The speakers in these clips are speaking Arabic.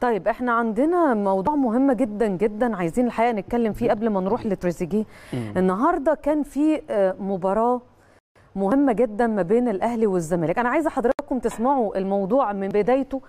طيب احنا عندنا موضوع مهم جدا جدا عايزين الحقيقه نتكلم فيه قبل ما نروح لتريزيجيه النهارده كان في آه، مباراه مهمه جدا ما بين الاهلي والزمالك انا عايزه حضراتكم تسمعوا الموضوع من بدايته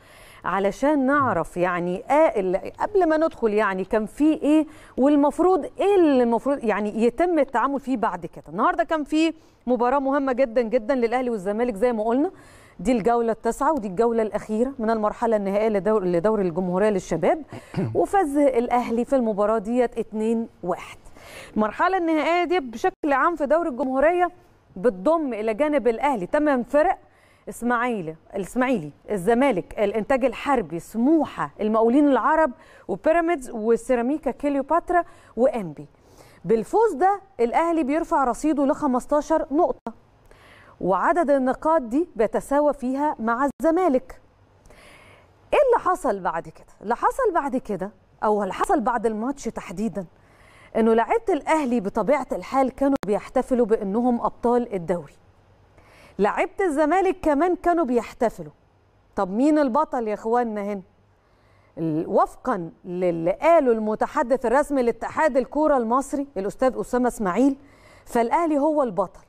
علشان نعرف يعني آه قبل ما ندخل يعني كان في ايه والمفروض ايه اللي المفروض يعني يتم التعامل فيه بعد كده النهارده كان في مباراه مهمه جدا جدا للاهلي والزمالك زي ما قلنا دي الجوله التاسعه ودي الجوله الاخيره من المرحله النهائيه لدور لدوري الجمهوريه للشباب وفاز الاهلي في المباراه ديت 2 1 المرحله النهائيه دي بشكل عام في دوري الجمهوريه بتضم الى جانب الاهلي تمام فرق اسماعيلي الاسماعيلي الزمالك الانتاج الحربي سموحه المقاولين العرب وبيراميدز وسيراميكا كليوباترا وانبي بالفوز ده الاهلي بيرفع رصيده ل 15 نقطه وعدد النقاط دي بيتساوى فيها مع الزمالك ايه اللي حصل بعد كده اللي حصل بعد كده او اللي حصل بعد الماتش تحديدا انه لعيبه الاهلي بطبيعه الحال كانوا بيحتفلوا بانهم ابطال الدوري لعيبه الزمالك كمان كانوا بيحتفلوا طب مين البطل يا اخواننا هنا وفقا للي قاله المتحدث الرسمي لاتحاد الكوره المصري الاستاذ اسامه اسماعيل فالاهلي هو البطل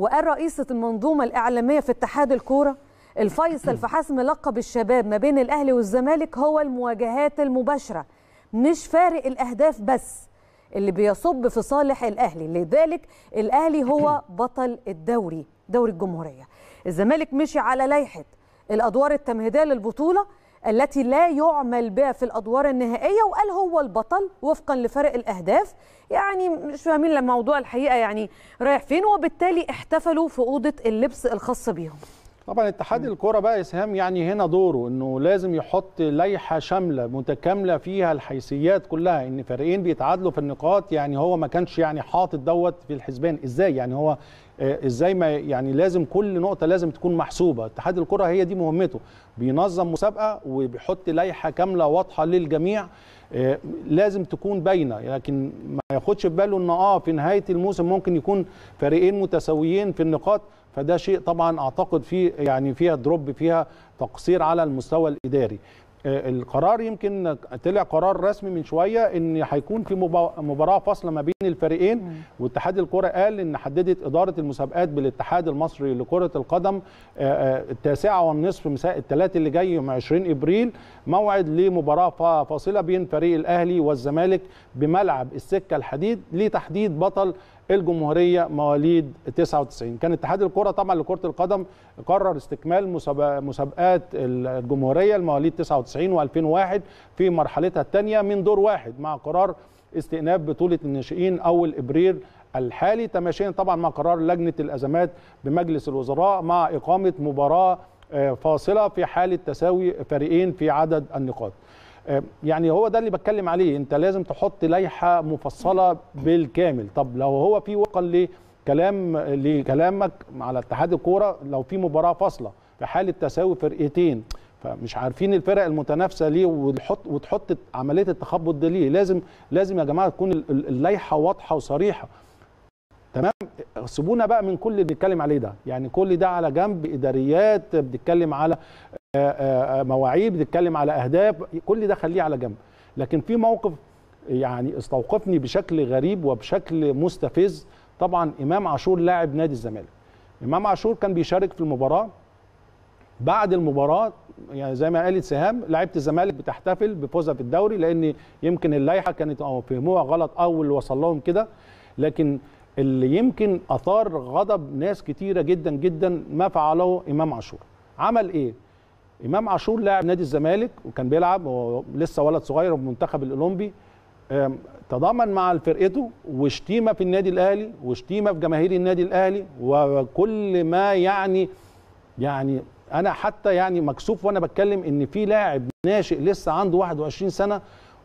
وقال رئيسة المنظومة الإعلامية في اتحاد الكورة الفيصل في حسم لقب الشباب ما بين الأهلي والزمالك هو المواجهات المباشرة مش فارق الأهداف بس اللي بيصب في صالح الأهلي لذلك الأهلي هو بطل الدوري دوري الجمهورية الزمالك مشي على لائحة الأدوار التمهيدية للبطولة التي لا يعمل بها في الادوار النهائيه وقال هو البطل وفقا لفرق الاهداف يعني مش فاهمين الموضوع الحقيقه يعني رايح فين وبالتالي احتفلوا في اوضه اللبس الخاصه بيهم طبعا اتحاد الكرة بقى اسهام يعني هنا دوره انه لازم يحط لائحه شامله متكامله فيها الحيثيات كلها ان فريقين بيتعادلوا في النقاط يعني هو ما كانش يعني حاطط دوت في الحسبان ازاي يعني هو آه، ازاي ما يعني لازم كل نقطه لازم تكون محسوبه اتحاد الكره هي دي مهمته بينظم مسابقه وبيحط لائحه كامله واضحه للجميع آه، لازم تكون باينه لكن ما ياخدش باله ان اه في نهايه الموسم ممكن يكون فريقين متساويين في النقاط فده شيء طبعا اعتقد فيه يعني فيها دروب فيها تقصير على المستوى الاداري القرار يمكن طلع قرار رسمي من شويه ان هيكون في مباراه فاصله ما بين الفريقين واتحاد الكره قال ان حددت اداره المسابقات بالاتحاد المصري لكره القدم التاسعه والنصف مساء الثلاث اللي جاي يوم 20 ابريل موعد لمباراه فاصله بين فريق الاهلي والزمالك بملعب السكه الحديد لتحديد بطل الجمهوريه مواليد 99 كان اتحاد الكره طبعا لكره القدم قرر استكمال مسابقات الجمهوريه المواليد 99 و2001 في مرحلتها الثانيه من دور واحد مع قرار استئناف بطوله الناشئين اول ابريل الحالي تماشيا طبعا مع قرار لجنه الازمات بمجلس الوزراء مع اقامه مباراه آه، فاصله في حاله تساوي فريقين في عدد النقاط آه، يعني هو ده اللي بتكلم عليه انت لازم تحط لائحه مفصله بالكامل طب لو هو في وفقا لكلام لكلامك على اتحاد الكوره لو في مباراه فاصله في حاله تساوي فرقتين فمش عارفين الفرق المتنافسه ليه وتحط وتحط عمليه التخبط دي ليه لازم لازم يا جماعه تكون اللائحه واضحه وصريحه تمام سيبونا بقى من كل اللي بنتكلم عليه ده يعني كل ده على جنب اداريات بتتكلم على آه، آه، آه، مواعيد بتتكلم على اهداف كل ده خليه على جنب لكن في موقف يعني استوقفني بشكل غريب وبشكل مستفز طبعا امام عاشور لاعب نادي الزمالك امام عاشور كان بيشارك في المباراه بعد المباراه يعني زي ما قالت سهام لعيبه الزمالك بتحتفل بفوزها في الدوري لان يمكن اللائحه كانت او فهموها غلط او اللي وصل لهم كده لكن اللي يمكن اثار غضب ناس كتيره جدا جدا ما فعله امام عاشور عمل ايه امام عاشور لاعب نادي الزمالك وكان بيلعب ولسه ولد صغير ومنتخب الاولمبي تضامن مع فرقته وشتيمه في النادي الاهلي وشتيمه في جماهير النادي الاهلي وكل ما يعني يعني انا حتى يعني مكسوف وانا بتكلم ان في لاعب ناشئ لسه عنده 21 سنه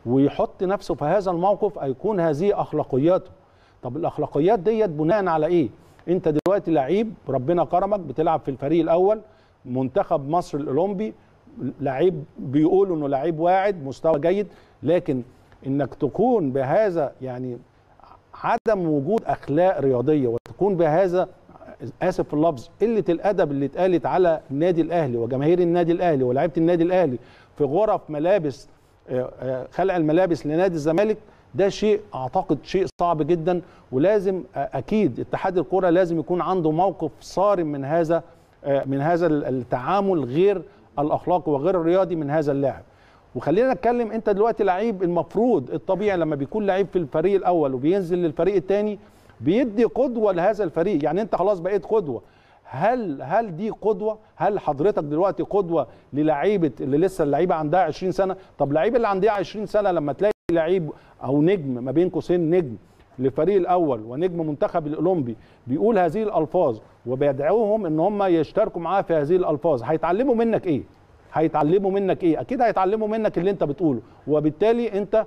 ويحط نفسه في هذا الموقف هيكون هذه اخلاقياته طب الاخلاقيات ديت بناء على ايه انت دلوقتي لعيب ربنا كرمك بتلعب في الفريق الاول منتخب مصر الاولمبي لعيب بيقولوا انه لعيب واعد مستوى جيد لكن انك تكون بهذا يعني عدم وجود اخلاق رياضيه وتكون بهذا اسف في اللفظ قله الادب اللي اتقالت على النادي الاهلي وجماهير النادي الاهلي ولاعيبه النادي الاهلي في غرف ملابس آه، آه، خلع الملابس لنادي الزمالك ده شيء اعتقد شيء صعب جدا ولازم آه، اكيد اتحاد الكره لازم يكون عنده موقف صارم من هذا آه، من هذا التعامل غير الاخلاقي وغير الرياضي من هذا اللاعب وخلينا نتكلم انت دلوقتي لعيب المفروض الطبيعي لما بيكون لعيب في الفريق الاول وبينزل للفريق الثاني بيدي قدوه لهذا الفريق يعني انت خلاص بقيت قدوه هل هل دي قدوه هل حضرتك دلوقتي قدوه للعيبه اللي لسه اللعيبه عندها 20 سنه طب اللعيبه اللي عندها 20 سنه لما تلاقي لعيب او نجم ما بين قوسين نجم للفريق الاول ونجم منتخب الاولمبي بيقول هذه الالفاظ وبيدعوهم ان هم يشتركوا معاه في هذه الالفاظ هيتعلموا منك ايه هيتعلموا منك ايه اكيد هيتعلموا منك اللي انت بتقوله وبالتالي انت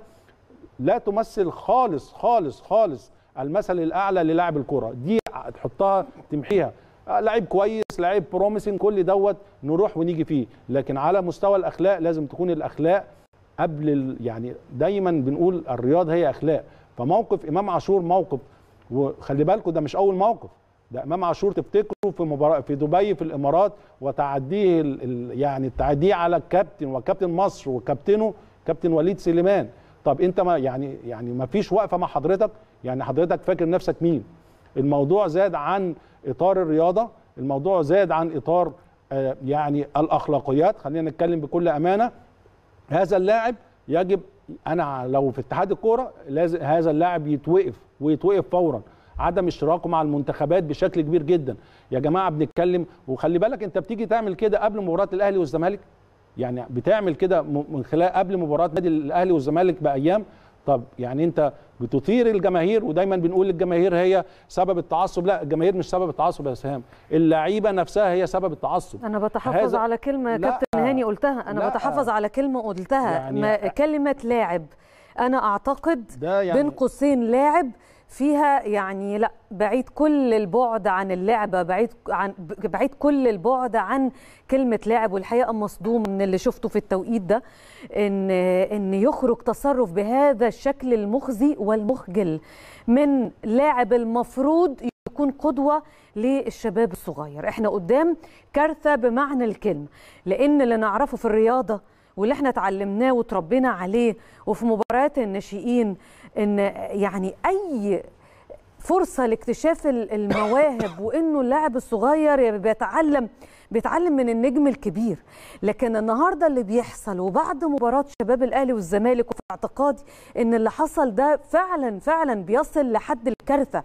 لا تمثل خالص خالص خالص المثل الاعلى للاعب الكره دي تحطها تمحيها آه، لعيب كويس لعيب بروميسين كل دوت نروح ونيجي فيه لكن على مستوى الاخلاق لازم تكون الاخلاق قبل يعني دايما بنقول الرياض هي اخلاق فموقف امام عاشور موقف وخلي بالكم ده مش اول موقف ده امام عاشور تفتكروا في مباراه في دبي في الامارات وتعديه ال... يعني تعديه على الكابتن وكابتن مصر وكابتنه كابتن وليد سليمان طب انت ما يعني يعني ما فيش وقفه مع حضرتك يعني حضرتك فاكر نفسك مين الموضوع زاد عن اطار الرياضه الموضوع زاد عن اطار آه، يعني الاخلاقيات خلينا نتكلم بكل امانه هذا اللاعب يجب انا لو في اتحاد الكوره لازم هذا اللاعب يتوقف ويتوقف فورا عدم اشتراكه مع المنتخبات بشكل كبير جدا يا جماعه بنتكلم وخلي بالك انت بتيجي تعمل كده قبل مباراه الاهلي والزمالك يعني بتعمل كده من خلال قبل مباراه نادي الاهلي والزمالك بايام طب يعني انت بتثير الجماهير ودايما بنقول الجماهير هي سبب التعصب لا الجماهير مش سبب التعصب يا سهام اللعيبه نفسها هي سبب التعصب انا بتحفظ على كلمه كابتن مهاني آه. قلتها انا بتحفظ على كلمه قلتها يعني كلمه لاعب انا اعتقد يعني بين قوسين لاعب فيها يعني لا بعيد كل البعد عن اللعبه بعيد عن بعيد كل البعد عن كلمه لاعب والحقيقه مصدوم من اللي شفته في التوقيت ده ان ان يخرج تصرف بهذا الشكل المخزي والمخجل من لاعب المفروض تكون قدوة للشباب الصغير احنا قدام كارثة بمعنى الكلمة لأن اللي نعرفه في الرياضة واللي احنا اتعلمناه وتربينا عليه وفي مباريات الناشئين ان يعني اي فرصة لاكتشاف المواهب وانه اللاعب الصغير بيتعلم بيتعلم من النجم الكبير لكن النهارده اللي بيحصل وبعد مباراة شباب الاهلي والزمالك وفي اعتقادي ان اللي حصل ده فعلا فعلا بيصل لحد الكارثة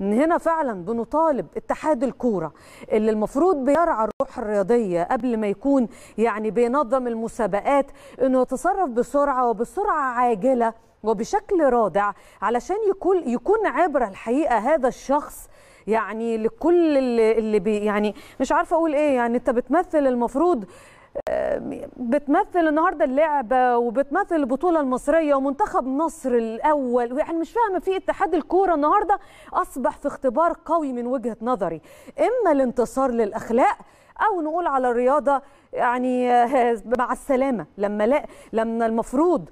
ان هنا فعلا بنطالب اتحاد الكوره اللي المفروض بيرعى الروح الرياضيه قبل ما يكون يعني بينظم المسابقات انه يتصرف بسرعه وبسرعه عاجله وبشكل رادع علشان يكون يكون عبره الحقيقه هذا الشخص يعني لكل اللي, اللي بي يعني مش عارفه اقول ايه يعني انت بتمثل المفروض بتمثل النهارده اللعبه وبتمثل البطوله المصريه ومنتخب مصر الاول يعني مش فاهمه في اتحاد الكوره النهارده اصبح في اختبار قوي من وجهه نظري اما الانتصار للاخلاق او نقول على الرياضه يعني آه، مع السلامه لما لا لما المفروض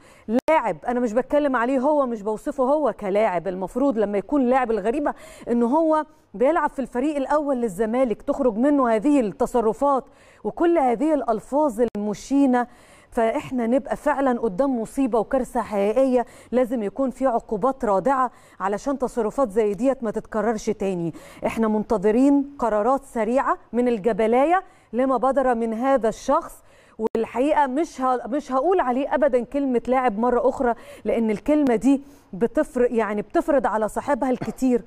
لاعب انا مش بتكلم عليه هو مش بوصفه هو كلاعب المفروض لما يكون لاعب الغريبه ان هو بيلعب في الفريق الاول للزمالك تخرج منه هذه التصرفات وكل هذه الالفاظ المشينه فاحنا نبقى فعلا قدام مصيبه وكارثه حقيقيه لازم يكون في عقوبات رادعه علشان تصرفات زي ديت ما تتكررش تاني احنا منتظرين قرارات سريعه من الجبلايه لما بدر من هذا الشخص والحقيقه مش مش هقول عليه ابدا كلمه لاعب مره اخرى لان الكلمه دي بتفرق يعني بتفرض على صاحبها الكتير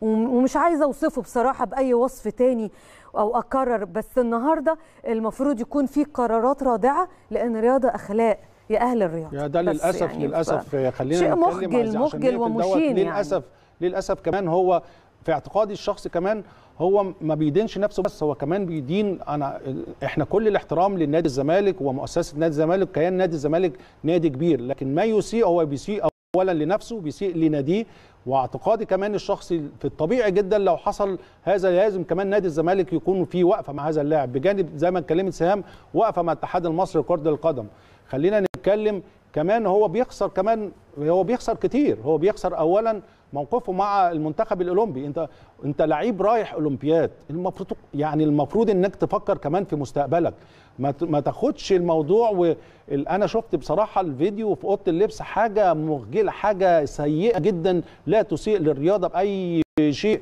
ومش عايزه اوصفه بصراحه باي وصف تاني او اكرر بس النهارده المفروض يكون في قرارات رادعه لان رياضه اخلاق يا اهل الرياضه يا ده للاسف يعني للاسف خلينا شيء مخجل مخجل ومشين يعني. للاسف يعني. للاسف كمان هو في اعتقادي الشخصي كمان هو ما بيدينش نفسه بس هو كمان بيدين انا احنا كل الاحترام للنادي الزمالك ومؤسسه نادي الزمالك كيان نادي الزمالك نادي كبير لكن ما يسيء هو بيسيء اولا لنفسه بيسيء لناديه واعتقادي كمان الشخصي في الطبيعي جدا لو حصل هذا لازم كمان نادي الزمالك يكون في وقفه مع هذا اللاعب بجانب زي ما اتكلمت سهام وقفه مع الاتحاد المصري لكره القدم خلينا نتكلم كمان هو بيخسر كمان هو بيخسر كتير هو بيخسر اولا موقفه مع المنتخب الاولمبي انت انت لعيب رايح اولمبياد المفروض يعني المفروض انك تفكر كمان في مستقبلك ما ما تاخدش الموضوع و... انا شفت بصراحه الفيديو في اوضه اللبس حاجه مخجله حاجه سيئه جدا لا تسيء للرياضه باي شيء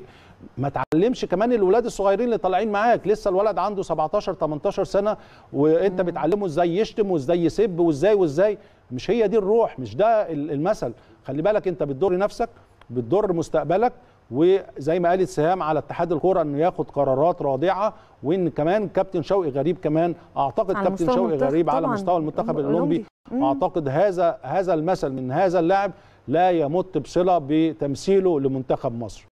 ما تعلمش كمان الولاد الصغيرين اللي طالعين معاك لسه الولد عنده 17 18 سنه وانت بتعلمه ازاي يشتم وازاي يسب وازاي وازاي مش هي دي الروح مش ده المثل خلي بالك انت بتضر نفسك بتضر مستقبلك وزي ما قالت سهام على اتحاد الكوره انه ياخد قرارات رادعه وان كمان كابتن شوقي غريب كمان اعتقد كابتن شوقي غريب على مستوى المنتخب الاولمبي اعتقد هذا هذا المثل من هذا اللاعب لا يمت بصله بتمثيله لمنتخب مصر